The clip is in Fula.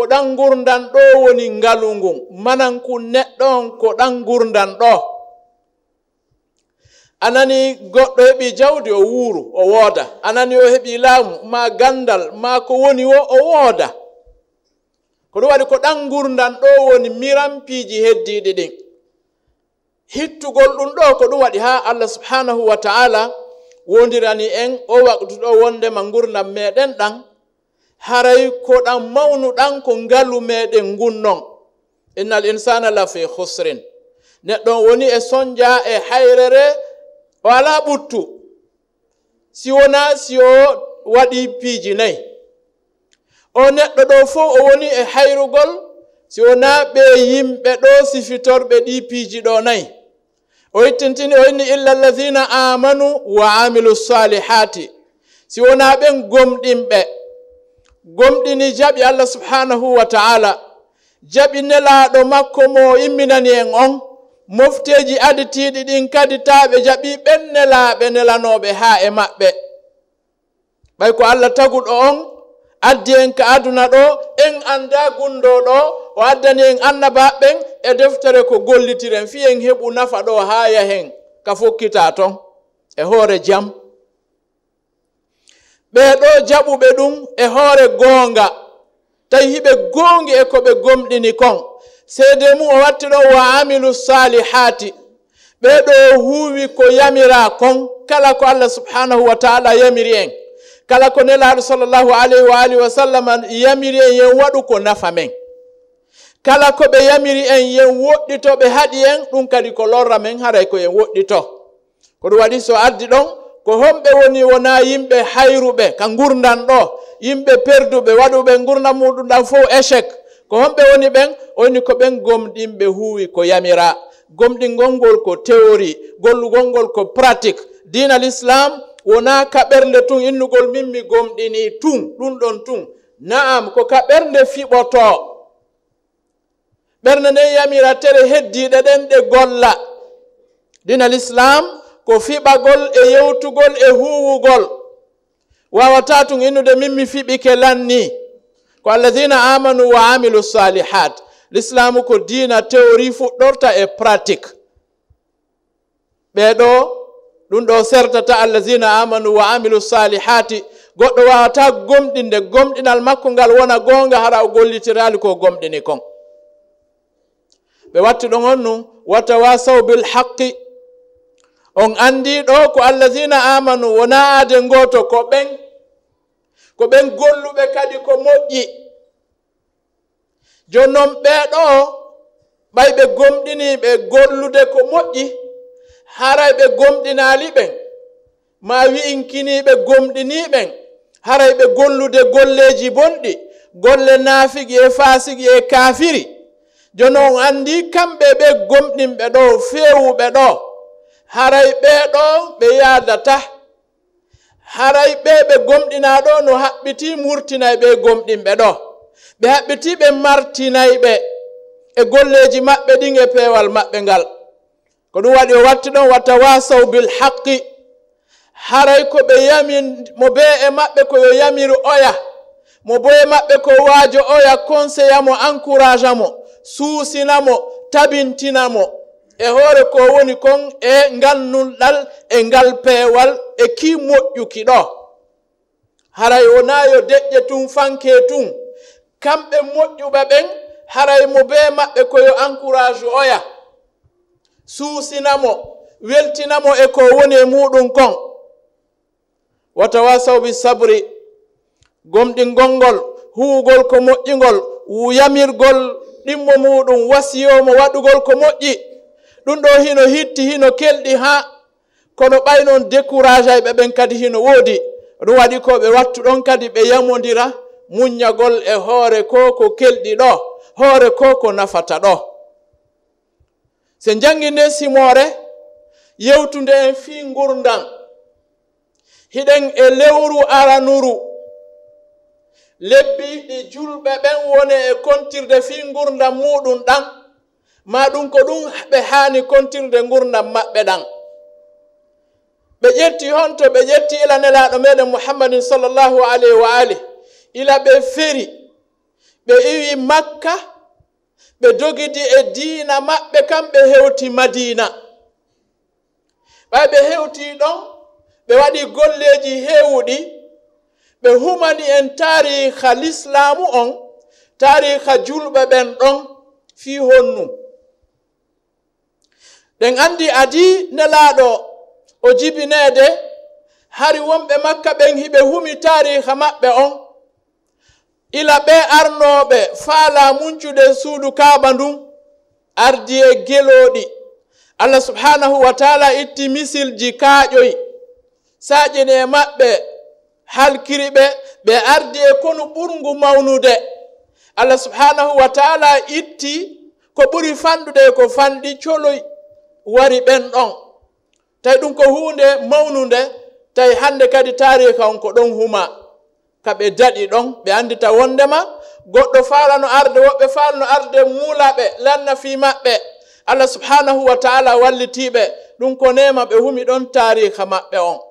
ko ɗan gurdan ɗo woni ngalu ngun manan ku neɗɗo on ko ɗan gurdan ɗo a nani goɗɗo heɓi jawdi o wuuru o wooda a nani o heɓi laamu ma gandal ma ko woni wo o wooda ko ɗum waɗi ko ɗan gurdan ɗo woni miranpiiji heddiɗi ɗin hittugol ɗum ɗo ko ɗum waɗi ha allah subhanahu wa ta'ala wondirani en o waktu ɗo wondema gurdam meɗen ɗan haray koɗan mawnuɗan ko ngalu meɗen ngunnon innal insana la fi husrin neɗɗon woni e sonja e hayrere o ala ɓuttu si wona si o waɗi piiji nayi o neɗɗo ɗo fo o woni e hayrugol si wona ɓe yimɓe ɗo sifitorɓe ɗi piiji ɗo nayi o yittintini o inni illa llahina amanu wa amilu salihati si wona ɓen gomɗinɓe gomɗini jaɓi allah subhanahu wa ta'ala jaɓi nelaɗo makko mo imminani en on mofteji aditiɗi ɗin kadi taɓe jaɓi ɓen nelaɓe nelanoɓe ha e maɓɓe ɓay ko allah taguɗo on addi en ka aduna ɗo en anda gundoɗo o addani en annabaɓɓen e deftere ko gollitiren fi en heɓu nafa ɗo ha yahen ka fokkita ton e hoore jam ɓeɗo jaɓuɓe ɗum e hoore goonga tawi hiɓe gongi e ko ɓe gomɗini kon seede mu o watti ɗo wa amilu salihati ɓeɗo huuwi ko yamira kon kala ko allah subhanahu wa taala yamiri en kala ko nelaɗo sallllahu alayhi wa alihi wa sallam yamiri en yen waɗu ko nafa men kala ko ɓe yamiri en yen woɗɗito ɓe haɗi en ɗum kadi ko lorra men haray ko yen woɗɗito ko ɗum waɗi so addi ɗon ko homɓe woni wona yimɓe hayruɓe ka gurdan ɗo yimɓe perduɓe waɗuɓe gurna muɗum ɗan fo échec ko homɓe woni ɓen woni ko ɓen gomɗinɓe huuwi ko yamira gomɗingol ngol ko théorie gollugol ngol ko pratique dine al islam wona kaɓerle tun innugol min mi gomɗini tun ɗum ɗon tun naam ko kaɓernde fiɓoto ɓernde nden yamiratere heddiɗe ɗen ɗe golla dine al islam ko fiɓagol e yewtugol e huwugol wawata tun innude min mi fiɓi ke lanni ko alladina amanu wa amilu salihat l'islamu ko dina teori fuɗɗorta e pratique ɓeɗo ɗum ɗo sertata alladina amanu wa amilu salihati goɗɗo wawata gomɗinde gomɗinal makko ngal wona gonga hara o gollitirali ko gomɗini kon ɓe watti ɗo on nu watawasaw bilhaqi on andi ɗo ko allahina amanu wona aade goto ko ɓen ko ɓen golluɓe kadi ko moƴƴi joni noon ɓeɗo ɓay ɓe gomɗini ɓe gollude ko moƴƴi haray ɓe gomɗinali ɓen ma wi'inkiniɓe gomɗini ɓen haray ɓe gollude golleji bonɗi golle naafigi e fasigi e kafiri joni on andi kamɓe ɓe gomɗinɓe ɗo fewuɓe ɗo haray ɓeeɗon ɓe yaadata haray ɓe ɓe gomɗina ɗo no haɓɓiti murtinay ɓe gomɗinɓe ɗo ɓe haɓɓiti ɓe martinay ɓe e golleji maɓɓe ɗin e peewal maɓɓe ngal ko ɗum waɗi o watti ɗon watta wasaw bilhaqi haray ko ɓe yami mo be e maɓɓe ko yo yamiru oya mo boye maɓɓe ko waajo oya conseillamo encouragea mo suusinamo tabintinamo e hoore ko woni kon e ngal nulɗal e ngal peewal e ki moƴƴuki ɗo haray o naayo deƴƴe tun fanke tun kamɓe moƴƴuɓe ɓen haray mo bee maɓɓe koyo encourage oya suusinamo weltinamo e ko woni e muɗum kon wata wasawbi sabri gomɗingolngol huugol ko moƴƴingol yamirgol ɗimmo muɗum wasiyomo waɗugol ko moƴƴi ɗum ɗo hino hitti hino kelɗi ha kono ɓay noon découragé ɓe ɓen kadi hino woodi ɗum waɗi ko ɓe wattu ɗon kadi ɓe yamodira muñagol e hoore ko ko kelɗi ɗo hoore ko ko nafata ɗo se jangi nden simore yewtude en fi gurdan hiɗen e lewru aranuru lebbi ɗi julɓe ɓen woni e kontirde fi gurdan muɗum ɗan ma ɗum ko ɗum ɓe haani continude gurdam maɓɓe ɗan ɓe ƴetti hon to ɓe ƴetti ila nelaɗo meɗen muhammadin sallllahu alayhi wa ali ila ɓe feri ɓe iwi makka ɓe dogidi e diina maɓɓe kam ɓe hewti madina ɓay ɓe hewti ɗon ɓe waɗi golleji hewɗi ɓe humani en tariha l'islamu on tariha julɓe ɓen ɗon fi honnum ɓen andi adi nelaɗo o jibinede hari wonɓe makka ɓen hiɓe humi tariha maɓɓe on ila ɓe arnoɓe faala muncude suudu kaaba ndun ardi e gelooɗi allah subhanahu wa taala itti misilji kaaƴoy saaƴini e maɓɓe halkiriɓe ɓe ardi e konu ɓurngu mawnude allah subhanahu wa taala itti ko ɓuri fanɗude ko fanɗi coloy wari ɓen ɗon tawi ɗum ko hunde mawnude tawi hande kadi tarika on ko ɗon huma ka ɓe daɗi ɗon ɓe andita wondema goɗɗo falano arde woɓɓe falano arde mulaɓe lanna fi maɓɓe allah subhanahu wa taala wallitiɓe ɗum ko nema ɓe humi ɗon tarika maɓɓe on